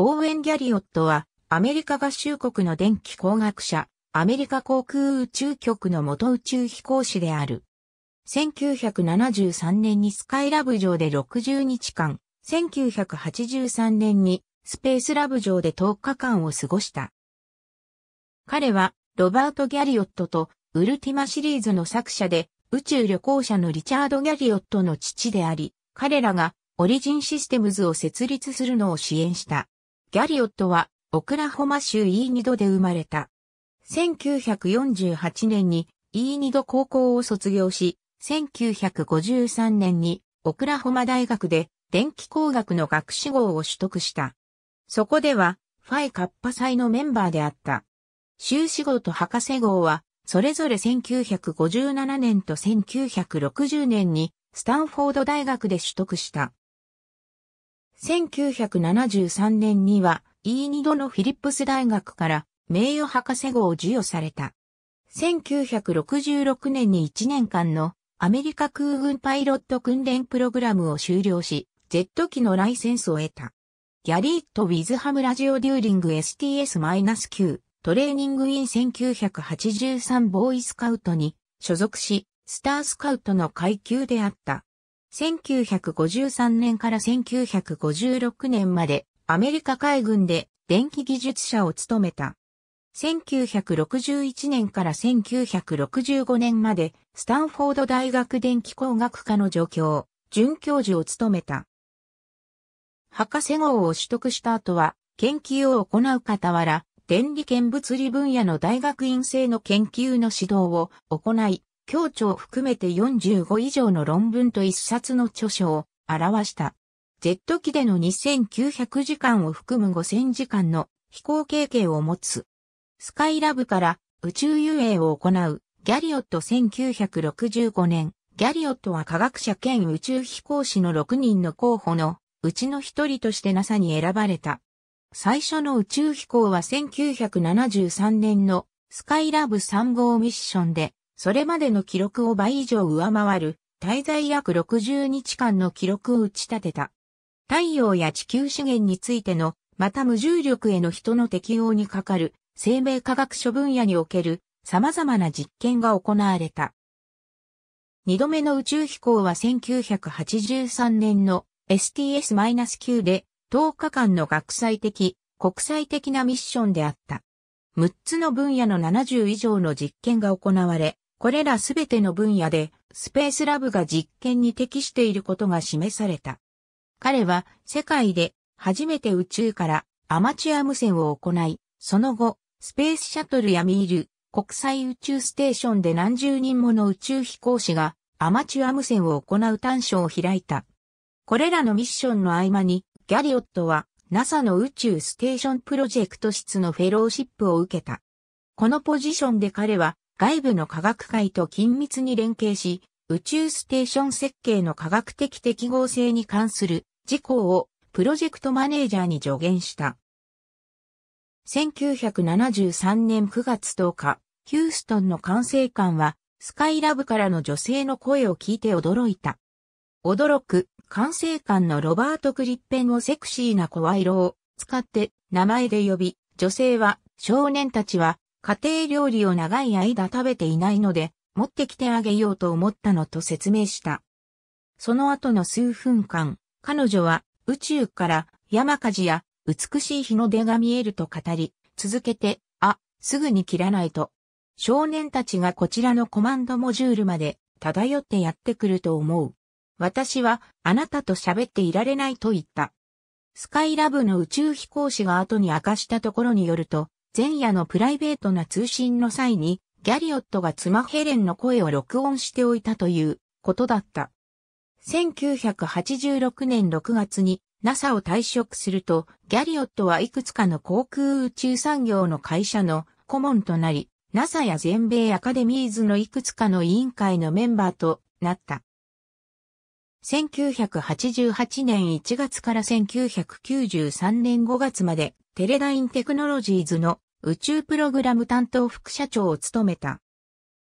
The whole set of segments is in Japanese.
オーウェン・ギャリオットは、アメリカ合衆国の電気工学者、アメリカ航空宇宙局の元宇宙飛行士である。1973年にスカイラブ上で60日間、1983年にスペースラブ上で10日間を過ごした。彼は、ロバート・ギャリオットと、ウルティマシリーズの作者で、宇宙旅行者のリチャード・ギャリオットの父であり、彼らがオリジンシステムズを設立するのを支援した。ギャリオットは、オクラホマ州イーニドで生まれた。1948年にイーニド高校を卒業し、1953年にオクラホマ大学で電気工学の学士号を取得した。そこでは、ファイカッパ祭のメンバーであった。修士号と博士号は、それぞれ1957年と1960年にスタンフォード大学で取得した。1973年には、E2 度のフィリップス大学から名誉博士号を授与された。1966年に1年間のアメリカ空軍パイロット訓練プログラムを終了し、Z 機のライセンスを得た。ギャリート・ウィズハムラジオデューリング STS-9 トレーニングイン1983ボーイスカウトに所属し、スタースカウトの階級であった。1953年から1956年までアメリカ海軍で電気技術者を務めた。1961年から1965年までスタンフォード大学電気工学科の助教、准教授を務めた。博士号を取得した後は研究を行う傍ら、電理研物理分野の大学院生の研究の指導を行い、協調含めて45以上の論文と一冊の著書を表した。ジェット機での2900時間を含む5000時間の飛行経験を持つ。スカイラブから宇宙遊泳を行うギャリオット1965年、ギャリオットは科学者兼宇宙飛行士の6人の候補のうちの一人として NASA に選ばれた。最初の宇宙飛行は1973年のスカイラブ3号ミッションでそれまでの記録を倍以上上回る、滞在約60日間の記録を打ち立てた。太陽や地球資源についての、また無重力への人の適応にかかる生命科学諸分野における様々な実験が行われた。二度目の宇宙飛行は1983年の STS-9 で10日間の学際的、国際的なミッションであった。6つの分野の70以上の実験が行われ、これらすべての分野でスペースラブが実験に適していることが示された。彼は世界で初めて宇宙からアマチュア無線を行い、その後、スペースシャトルやミール、国際宇宙ステーションで何十人もの宇宙飛行士がアマチュア無線を行う短所を開いた。これらのミッションの合間に、ギャリオットは NASA の宇宙ステーションプロジェクト室のフェローシップを受けた。このポジションで彼は外部の科学界と緊密に連携し、宇宙ステーション設計の科学的適合性に関する事項をプロジェクトマネージャーに助言した。1973年9月10日、ヒューストンの管制官は、スカイラブからの女性の声を聞いて驚いた。驚く、管制官のロバート・クリッペンをセクシーな声色を使って名前で呼び、女性は、少年たちは家庭料理を長い間食べていないので、持ってきてあげようと思ったのと説明した。その後の数分間、彼女は宇宙から山火事や美しい日の出が見えると語り、続けて、あ、すぐに切らないと。少年たちがこちらのコマンドモジュールまで漂ってやってくると思う。私はあなたと喋っていられないと言った。スカイラブの宇宙飛行士が後に明かしたところによると、前夜のプライベートな通信の際に、ギャリオットが妻ヘレンの声を録音しておいたということだった。1986年6月に NASA を退職すると、ギャリオットはいくつかの航空宇宙産業の会社の顧問となり、NASA や全米アカデミーズのいくつかの委員会のメンバーとなった。1988年1月から1993年5月までテレダインテクノロジーズの宇宙プログラム担当副社長を務めた。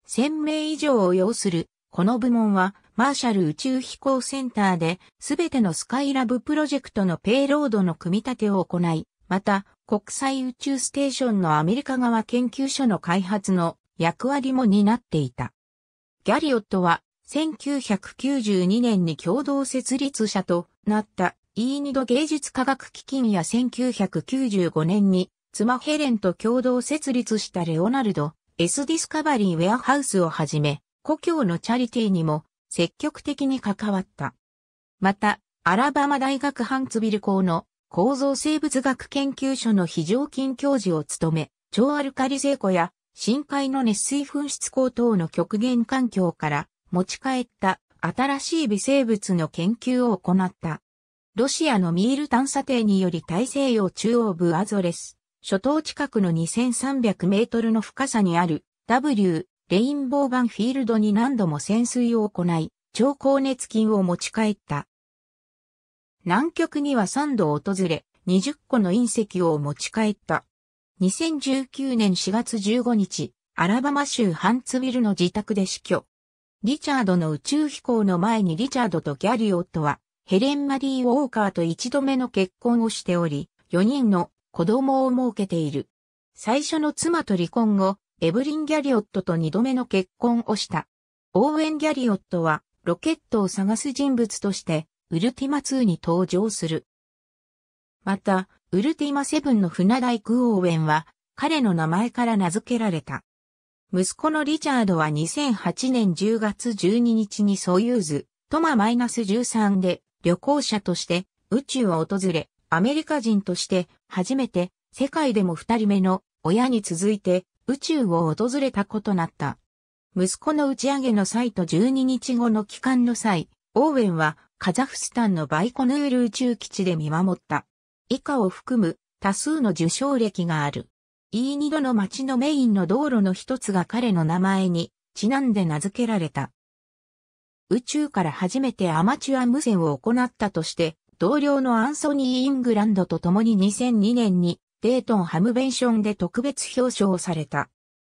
1000名以上を要する、この部門は、マーシャル宇宙飛行センターで、すべてのスカイラブプロジェクトのペイロードの組み立てを行い、また、国際宇宙ステーションのアメリカ側研究所の開発の役割も担っていた。ギャリオットは、1992年に共同設立者となったイーニド芸術科学基金や1995年に妻ヘレンと共同設立したレオナルド、S ディスカバリーウェアハウスをはじめ、故郷のチャリティーにも積極的に関わった。また、アラバマ大学ハンツビル校の構造生物学研究所の非常勤教授を務め、超アルカリ性湖や深海の熱水噴出口等の極限環境から持ち帰った新しい微生物の研究を行った。ロシアのミール探査艇により大西洋中央部アゾレス、諸島近くの2300メートルの深さにある W、レインボーバンフィールドに何度も潜水を行い、超高熱菌を持ち帰った。南極には3度訪れ、20個の隕石を持ち帰った。2019年4月15日、アラバマ州ハンツビルの自宅で死去。リチャードの宇宙飛行の前にリチャードとギャリオットはヘレン・マリー・ウォーカーと一度目の結婚をしており、4人の子供を設けている。最初の妻と離婚後、エブリン・ギャリオットと二度目の結婚をした。オーウェン・ギャリオットは、ロケットを探す人物として、ウルティマ2に登場する。また、ウルティマ7の船大工オーウェンは、彼の名前から名付けられた。息子のリチャードは2008年10月12日にソユーズ、トマ -13 で旅行者として宇宙を訪れ、アメリカ人として初めて世界でも二人目の親に続いて宇宙を訪れたことなった。息子の打ち上げの際と12日後の帰還の際、オーウェンはカザフスタンのバイコヌール宇宙基地で見守った。以下を含む多数の受賞歴がある。E2 度の街のメインの道路の一つが彼の名前にちなんで名付けられた。宇宙から初めてアマチュア無線を行ったとして、同僚のアンソニー・イングランドと共に2002年にデートン・ハムベンションで特別表彰された。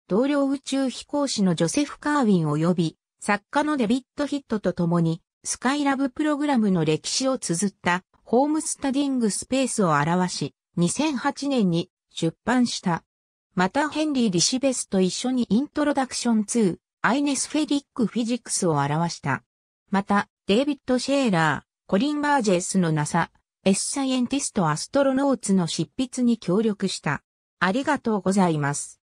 同僚宇宙飛行士のジョセフ・カーウィン及び作家のデビット・ヒットと共にスカイラブプログラムの歴史を綴ったホームスタディングスペースを表し2008年に出版した。またヘンリー・リシベスと一緒にイントロダクション2アイネスフェリックフィジクスを表した。また、デイビッド・シェーラー、コリン・バージェスの NASA、エスサイエンティスト・アストロノーツの執筆に協力した。ありがとうございます。